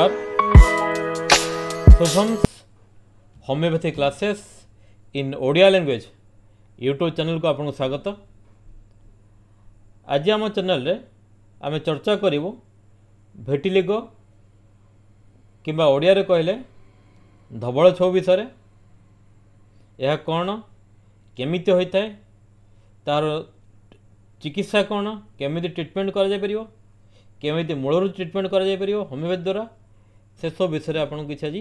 नमस्कार Sushma's homeopathy classes in Odia language YouTube channel को आप स्वागत आज आम चैनल आम चर्चा करूँ भेटिलिगो किंवा ओडिया कहले धवल छौ विषय यह कौन केमी होता है तार ଚିକିତ୍ସା କ'ଣ କେମିତି ଟ୍ରିଟମେଣ୍ଟ କରାଯାଇପାରିବ କେମିତି ମୂଳରୁ ଟ୍ରିଟମେଣ୍ଟ କରାଯାଇପାରିବ ସେସବୁ ବିଷୟରେ ଆପଣଙ୍କୁ କିଛି ଆଜି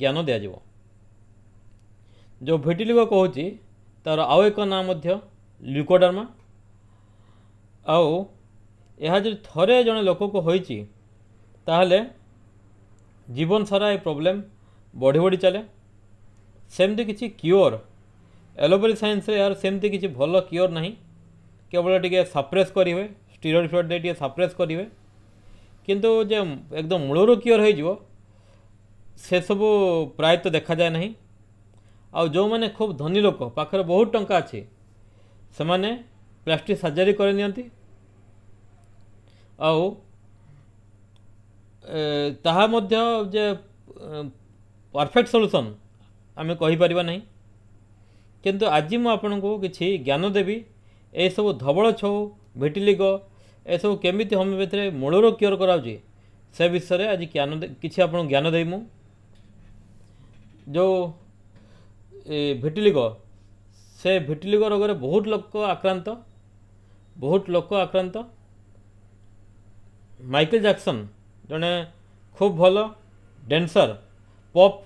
ଜ୍ଞାନ ଦିଆଯିବ ଯେଉଁ ଭିଟିଲିଗ କହୁଛି ତା'ର ଆଉ ଏକ ନାଁ ମଧ୍ୟ ଲ୍ୟୁକୋଡାର୍ମା ଆଉ ଏହା ଯଦି ଥରେ ଜଣେ ଲୋକକୁ ହୋଇଛି ତାହେଲେ ଜୀବନ ସାରା ଏ ପ୍ରୋବ୍ଲେମ୍ ବଢ଼ି ବଢ଼ି ଚାଲେ ସେମିତି କିଛି କ୍ୟୁର୍ ଏଲୋପାଥି ସାଇନ୍ସରେ ଏହାର ସେମିତି କିଛି ଭଲ କ୍ୟୁର୍ ନାହିଁ କେବଳ ଟିକିଏ ସପ୍ରେସ୍ କରିବେ ଷ୍ଟିରୋଡ଼ ଫିରୋଡ଼ ଦେଇ ଟିକିଏ ସପ୍ରେସ୍ କରିବେ କିନ୍ତୁ ଯେ ଏକଦମ ମୂଳରୁ କ୍ୟୁର୍ ହୋଇଯିବ ସେସବୁ ପ୍ରାୟତଃ ଦେଖାଯାଏ ନାହିଁ ଆଉ ଯେଉଁମାନେ ଖୁବ୍ ଧନୀ ଲୋକ ପାଖରେ ବହୁତ ଟଙ୍କା ଅଛି ସେମାନେ ପ୍ଲାଷ୍ଟିକ୍ ସର୍ଜରୀ କରି ନିଅନ୍ତି ଆଉ ତାହା ମଧ୍ୟ ଯେ ପରଫେକ୍ଟ ସଲ୍ୟୁସନ୍ ଆମେ କହିପାରିବା ନାହିଁ କିନ୍ତୁ ଆଜି ମୁଁ ଆପଣଙ୍କୁ କିଛି ଜ୍ଞାନ ଦେବି ଏସବୁ ଧବଳ ଛଉ ଭିଟିଲିଗ ଏସବୁ କେମିତି ହୋମିଓପାଥିରେ ମୂଳରୁ କ୍ୟୋର କରାଯାଉଛି ସେ ବିଷୟରେ ଆଜି ଜ୍ଞାନ କିଛି ଆପଣଙ୍କୁ ଜ୍ଞାନ ଦେବି ମୁଁ जो भिटिलिगो से भिटिलिगो रोग में बहुत लोक आक्रांत बहुत लोक आक्रांत माइकल जैक्सन जड़े खूब भल डेंसर पॉप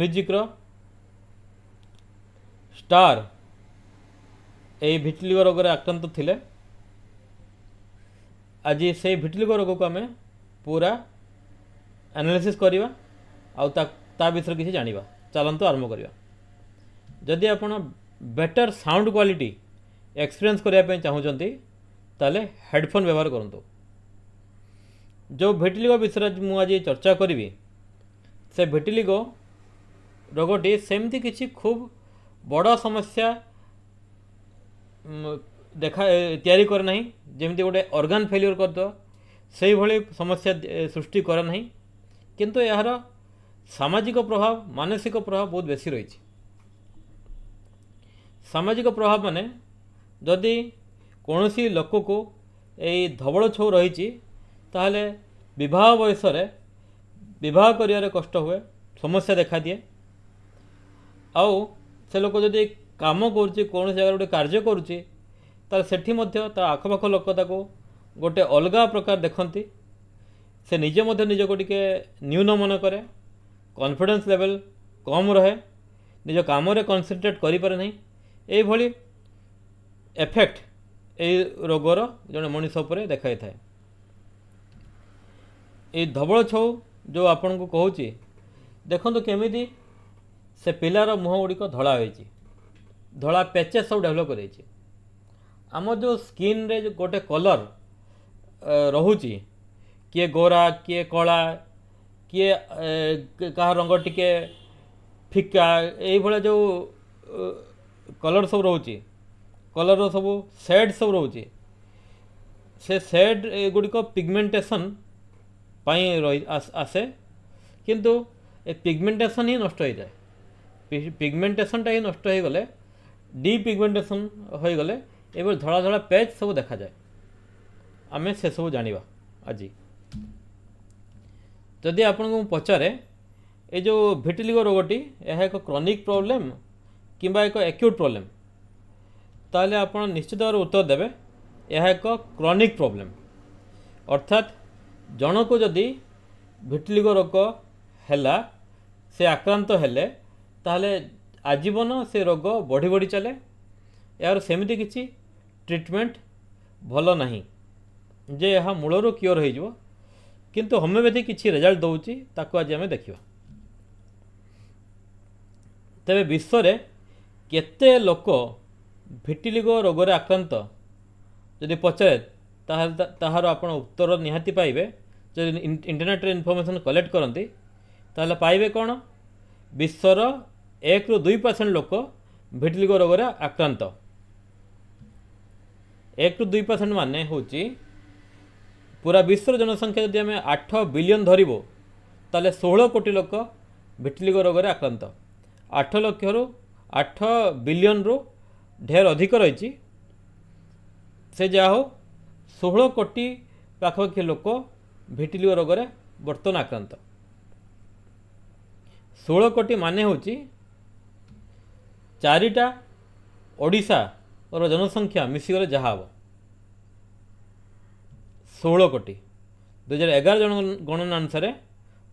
म्यूजिक्र स्टार भिटिलिगो रोग आक्रांत थी आज से भिटिलिगो रोग को आम पूरा एनालिसिस करवा आ ତା ବିଷୟରେ କିଛି ଜାଣିବା ଚାଲନ୍ତୁ ଆରମ୍ଭ କରିବା ଯଦି ଆପଣ ବେଟର୍ ସାଉଣ୍ଡ କ୍ୱାଲିଟି ଏକ୍ସପିରିଏନ୍ସ କରିବା ପାଇଁ ଚାହୁଁଛନ୍ତି ତାହେଲେ ହେଡ଼ଫୋନ୍ ବ୍ୟବହାର କରନ୍ତୁ ଯେଉଁ ଭେଟିଲିଗୋ ବିଷୟରେ ମୁଁ ଆଜି ଚର୍ଚ୍ଚା କରିବି ସେ ଭେଟିଲିଗୋ ରୋଗଟି ସେମିତି କିଛି ଖୁବ୍ ବଡ଼ ସମସ୍ୟା ଦେଖା ତିଆରି କରେ ନାହିଁ ଯେମିତି ଗୋଟେ ଅର୍ଗାନ୍ ଫେଲିଓର କରିଦେବ ସେହିଭଳି ସମସ୍ୟା ସୃଷ୍ଟି କରେ ନାହିଁ କିନ୍ତୁ ଏହାର সামাজিক প্রভাব মানসিক প্রভাব বহুত বেশি রয়েছে সামাজিক প্রভাব মানে যদি କୌଣସି ଲୋକକୁ ଏଇ ଧବଳ ଛଉ ରହିଛି ତାହେଲେ ବିବାହ ବୟସରେ ବିବାହ କରିବାରେ କଷ୍ଟ ହୁଏ ସମସ୍ୟା ଦେଖାଦିଏ ଆଉ ସେ ଲୋକ ଯଦି କାମ କରୁଛି କୌଣସି ଜାଗାରେ ଗୋଟେ କାର୍ଯ୍ୟ କରୁଛି ତାହେଲେ ସେଠି ମଧ୍ୟ ତା ଆଖପାଖ ଲୋକ ତାକୁ ଗୋଟେ ଅଲଗା ପ୍ରକାର ଦେଖନ୍ତି ସେ ନିଜେ ମଧ୍ୟ ନିଜକୁ ଟିକେ ନ୍ୟୁନ ମନେ କରେ କନଫିଡେନ୍ସ ଲେଭେଲ୍ କମ୍ ରହେ ନିଜ କାମରେ କନସେନ୍ଟ୍ରେଟ୍ କରିପାରେ ନାହିଁ ଏଇଭଳି ଏଫେକ୍ଟ ଏହି ରୋଗର ଜଣେ ମଣିଷ ଉପରେ ଦେଖାଇଥାଏ ଏଇ ଧବଳ ଛଉ ଯେଉଁ ଆପଣଙ୍କୁ କହୁଛି ଦେଖନ୍ତୁ କେମିତି ସେ ପିଲାର ମୁହଁ ଗୁଡ଼ିକ ଧଳା ହୋଇଛି ଧଳା ପ୍ୟାଚେସ୍ ସବୁ ଡେଭଲପ୍ କରିଦେଇଛି ଆମ ଯେଉଁ ସ୍କିନ୍ରେ ଯେଉଁ ଗୋଟେ କଲର୍ ରହୁଛି କିଏ ଗୋରା କିଏ କଳା କିଏ କାହା ରଙ୍ଗ ଟିକେ ଫିକା ଏଇଭଳିଆ ଯେଉଁ କଲର୍ ସବୁ ରହୁଛି କଲର୍ର ସବୁ ସେଡ଼୍ ସବୁ ରହୁଛି ସେ ସେଡ଼୍ ଏଗୁଡ଼ିକ ପିଗମେଣ୍ଟେସନ୍ ପାଇଁ ରହି ଆସେ କିନ୍ତୁ ଏ ପିଗମେଣ୍ଟେସନ୍ ହିଁ ନଷ୍ଟ ହୋଇଯାଏ ପିଗମେଣ୍ଟେସନ୍ଟା ହିଁ ନଷ୍ଟ ହୋଇଗଲେ ଡିପିଗମେଣ୍ଟେସନ୍ ହୋଇଗଲେ ଏଭଳି ଧଳା ଧଳା ପେଜ୍ ସବୁ ଦେଖାଯାଏ ଆମେ ସେସବୁ ଜାଣିବା ଆଜି जदि आप पचारे ये भिटिलिगो रोगटी यह एक क्रोनिक प्रॉब्लम कि एक एक्यूट प्रॉब्लम तेल आप निश्चित भाव उत्तर देवे यह एक क्रोनिक प्रॉब्लम अर्थात जन को जदि भिटिलिगो रोग है से आक्रांत हेले ताल आजीवन से रोग बढ़ी बढ़ी चले यार सेमती किसी ट्रिटमेंट भल ना जे यहाँ मूलर क्योर हो କିନ୍ତୁ ହୋମିଓପ୍ୟାଥି କିଛି ରେଜଲ୍ଟ ଦେଉଛି ତାକୁ ଆଜି ଆମେ ଦେଖିବା ତେବେ ବିଶ୍ୱରେ କେତେ ଲୋକ ଭିଟିଲିଗୋ ରୋଗରେ ଆକ୍ରାନ୍ତ ଯଦି ପଚାରେ ତାହେଲେ ତାହାର ଆପଣ ଉତ୍ତର ନିହାତି ପାଇବେ ଯଦି ଇଣ୍ଟରନେଟ୍ରେ ଇନଫର୍ମେସନ୍ କଲେକ୍ଟ କରନ୍ତି ତାହେଲେ ପାଇବେ କ'ଣ ବିଶ୍ୱର ଏକରୁ ଦୁଇ ପରସେଣ୍ଟ ଲୋକ ଭିଟିଲିଗୋ ରୋଗରେ ଆକ୍ରାନ୍ତ ଏକରୁ ଦୁଇ ପରସେଣ୍ଟ ମାନେ ହେଉଛି ପୁରା ବିଶ୍ୱର ଜନସଂଖ୍ୟା ଯଦି ଆମେ ଆଠ ବିଲିଅନ୍ ଧରିବ ତାହେଲେ ଷୋହଳ କୋଟି ଲୋକ ଭିଟିଲିଗ ରୋଗରେ ଆକ୍ରାନ୍ତ ଆଠ ଲକ୍ଷରୁ ଆଠ ବିଲିଅନ୍ରୁ ଢେର ଅଧିକ ରହିଛି ସେ ଯାହା ହଉ ଷୋହଳ କୋଟି ପାଖାପାଖି ଲୋକ ଭିଟିଲିଗ ରୋଗରେ ବର୍ତ୍ତମାନ ଆକ୍ରାନ୍ତ ଷୋହଳ କୋଟି ମାନେ ହେଉଛି ଚାରିଟା ଓଡ଼ିଶାର ଜନସଂଖ୍ୟା ମିଶିଗଲେ ଯାହା ହେବ ଷୋହଳ କୋଟି ଦୁଇହଜାର ଏଗାର ଜଣ ଗଣନା ଅନୁସାରେ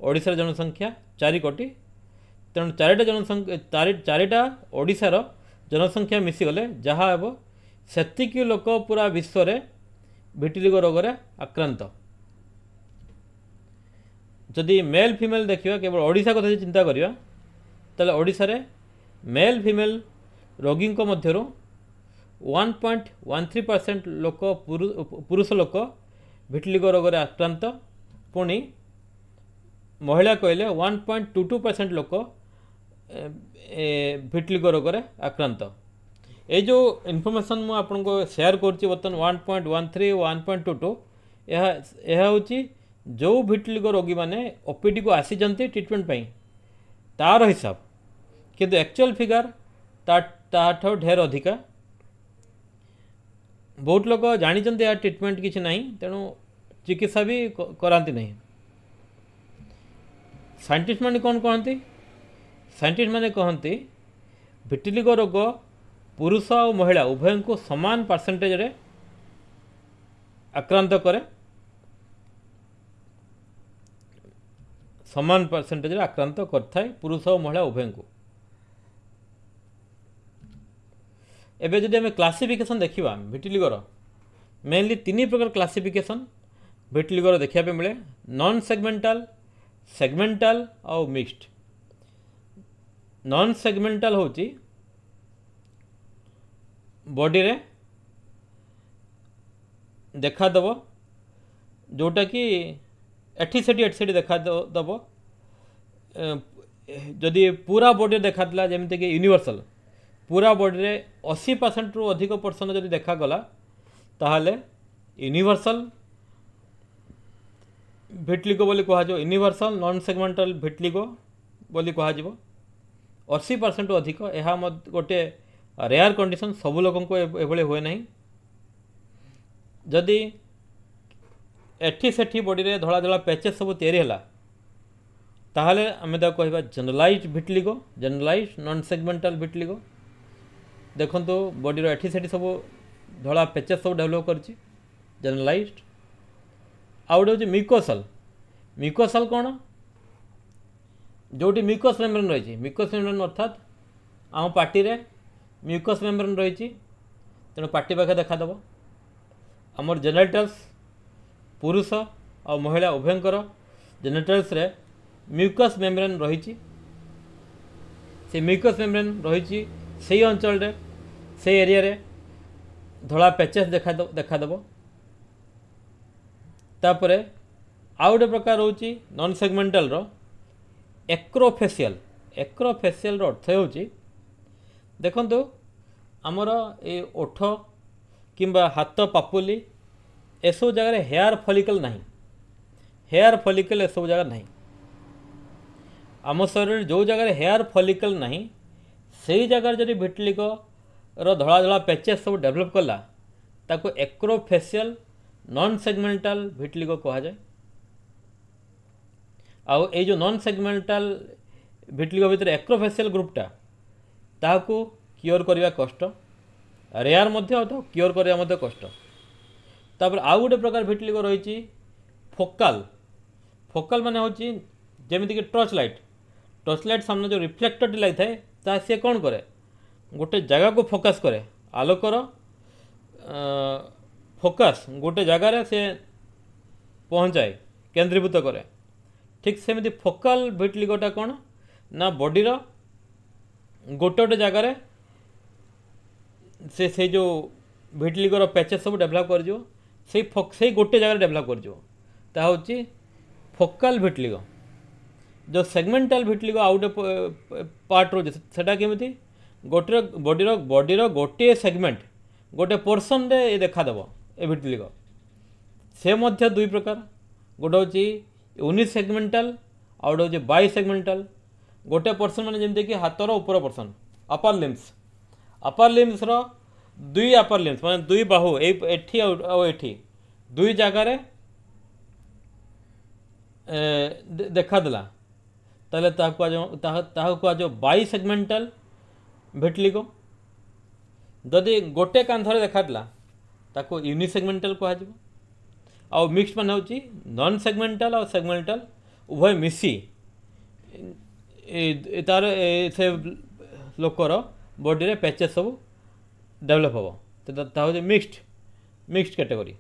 ଓଡ଼ିଶାର ଜନସଂଖ୍ୟା ଚାରି କୋଟି ତେଣୁ ଚାରିଟା ଜନସଂଖ୍ୟା ଚାରିଟା ଓଡ଼ିଶାର ଜନସଂଖ୍ୟା ମିଶିଗଲେ ଯାହା ହେବ ସେତିକି ଲୋକ ପୁରା ବିଶ୍ୱରେ ଭିଟିଲିଗୋ ରୋଗରେ ଆକ୍ରାନ୍ତ ଯଦି ମେଲ୍ ଫିମେଲ୍ ଦେଖିବା କେବଳ ଓଡ଼ିଶା କଥା ଯଦି ଚିନ୍ତା କରିବା ତାହେଲେ ଓଡ଼ିଶାରେ ମେଲ୍ ଫିମେଲ୍ ରୋଗୀଙ୍କ ମଧ୍ୟରୁ one point one three percent ଲୋକ ପୁରୁଷ ଲୋକ ଭିଟିଲିଗୋ ରୋଗରେ ଆକ୍ରାନ୍ତ ପୁଣି ମହିଳା କହିଲେ one point two two percent ଲୋକ ଭିଟିଲିଗୋ ରୋଗରେ ଆକ୍ରାନ୍ତ ଏଇ ଯେଉଁ ଇନଫର୍ମେସନ୍ ମୁଁ ଆପଣଙ୍କୁ ସେୟାର କରୁଛି ବର୍ତ୍ତମାନ one point one three one point two two ଏହା ଏହା ହେଉଛି ଯେଉଁ ଭିଟିଲିଗୋ ରୋଗୀମାନେ ଓପିଡ଼ିକୁ ଆସିଛନ୍ତି ଟ୍ରିଟମେଣ୍ଟ ପାଇଁ ତା'ର ହିସାବ କିନ୍ତୁ ଆକ୍ଚୁଆଲ୍ ଫିଗର୍ ତା ତା'ଠାରୁ ଢେର ଅଧିକା बहुत लोग जानते यार ट्रिटमेंट कि ना तेणु चिकित्सा भी कराती ना सैंटिस्ट मैंने कौन कहते सैंटिस्ट मैंने कहते भिटिलिग रोग पुरुष आ महिला उभय को सामान परसेंटेज रे आक्रांत करे सामान परसेंटेज रे आक्रांत करता है पुरुष और महिला उभय को एवं जदि क्लासीफिकेसन देखा भिटिलिगर मेनली तीन प्रकार क्लासीफिकेसन भिटिलिगर देखा मिले नन सेगमेंटाल सेगमेंटाल आउ मिक्सड नन सेगमेंटाल हूँ बडी देखाद जोटा कि देखा दबो जदि पूरा बडी देखा जमीक यूनिवर्सल पूरा बॉडी रे अशी परसेंट रु अधिक परसेंट जब देखाला यूनिभर्सल भिटलिगो बोली कह यूनिभर्सल नन सेगमेंटाल भिटलिगो बोली कह अशी परसेंट अधिक यह गोटे रेयर कंडीशन सब लोग हुए ना जदि एठी सेठी बॉडी रे धड़ा धड़ा पैचेस सब या तेल आम कह जेनेलाइज भिटलिगो जेनेलाइज नन सेगमेंटाल भिटलिगो देखो बडी एटी से सब धला पेचे सब डेभलप कर जेनेलाइज आ गए हूँ म्यूकोसल म्यूकोसल कौन जोटी म्यूकस मेम्ब्रेन रही म्यूकस मेम्ब्रेन अर्थात आम पार्टी म्यूकस मेम्ब्रेन रही तेणु पार्टी पाखे देखादेव आमर जेनेटल्स पुरुष और महिला उभयर जेनेटल्स म्यूकस मेम्ब्रेन रही म्यूकस मेम्ब्रेन रही अंचल में से एरिया धला पैचेस देखा देखा दबो तापर आ गोटे प्रकार रोच नन सेगमेंटाल एक्रोफेसियल एक्रोफेसियल अर्थ हो देखु आमर ओठ कि हाथ पापुली एसब जगार हेयर फलिकल ना हेयर फलिकल एस जगह ना आम शरीर जो जगार हेयर फलिकल ना से जगार जब भिटलिक ଧଳା ଧଳା ପ୍ୟାଚେସ୍ ସବୁ ଡେଭଲପ୍ କଲା ତାକୁ ଏକ୍ରୋଫେସିଆଲ୍ ନନ୍ ସେଗମେଣ୍ଟାଲ୍ ଭିଟ୍ଲିଗୋ କୁହାଯାଏ ଆଉ ଏଇ ଯେଉଁ ନନ୍ ସେଗମେଣ୍ଟାଲ୍ ଭିଟ୍ଲିଗୋ ଭିତରେ ଏକ୍ରୋଫେସିଆଲ୍ ଗ୍ରୁପ୍ଟା ତାହାକୁ କ୍ୟୁର୍ କରିବା କଷ୍ଟ ରେୟାର୍ ମଧ୍ୟ ଆଉ ତାକୁ କ୍ୟୁର୍ କରିବା ମଧ୍ୟ କଷ୍ଟ ତାପରେ ଆଉ ଗୋଟେ ପ୍ରକାର ଭିଟ୍ଲିଗୋ ରହିଛି ଫୋକାଲ୍ ଫୋକାଲ୍ ମାନେ ହେଉଛି ଯେମିତିକି ଟର୍ଚ୍ଚ ଲାଇଟ୍ ଟର୍ଚ୍ଚ ଲାଇଟ୍ ସାମ୍ନା ଯେଉଁ ରିଫ୍ଲେକ୍ଟର୍ଟି ଲାଗିଥାଏ ତାହା ସିଏ କ'ଣ କରେ गोटे जगह को फोकस करे आलोकर फोकस गोटे जगार से पहुंचाए केन्द्रीभूत करे ठीक सेमती फोकाल भिटलिकोटा कौन ना बडीर गोटे गोटे जगार से से जो भिटलिकर पैचेस सब डेभलप कर से से गोटे जगह डेभलप कर फोकाल भिटलिक जो सेगमेंटाल भिटलिक आउ गोटे पार्ट रोचे से, सेटा केमती गोटे बडी बडी गोटे सेगमेंट गोटे पोर्सन ये देखादेव ए भिटिलिग से मध्य दुई प्रकार गोटे हूँ यूनि सेगमेंटाल आ गए हूँ बै सेगमेंटाल गोटे पर्सन मैंने जमीक हाथर उपर पर्सन अपर लिम्स अपर लिम्सर दुई अपर लिम्स मैं दुई बाहू दुई जगार देखादेला तेल कह बै ভেটলিগো যদি গোটে কাঁধরে দেখাদেলা তাকে ইউনিসেগমেন্টাল কুহযোগ আও মিক্সড মানে হচ্ছে নন সেগমেন্টাল আও সেগমেন্টাল উভয় মিশি তার সে লোকর বডিরে প্যাচেস সব ডেভেলপ হব তা হচ্ছে মিক্সড মিক্সড ক্যাটেগোরি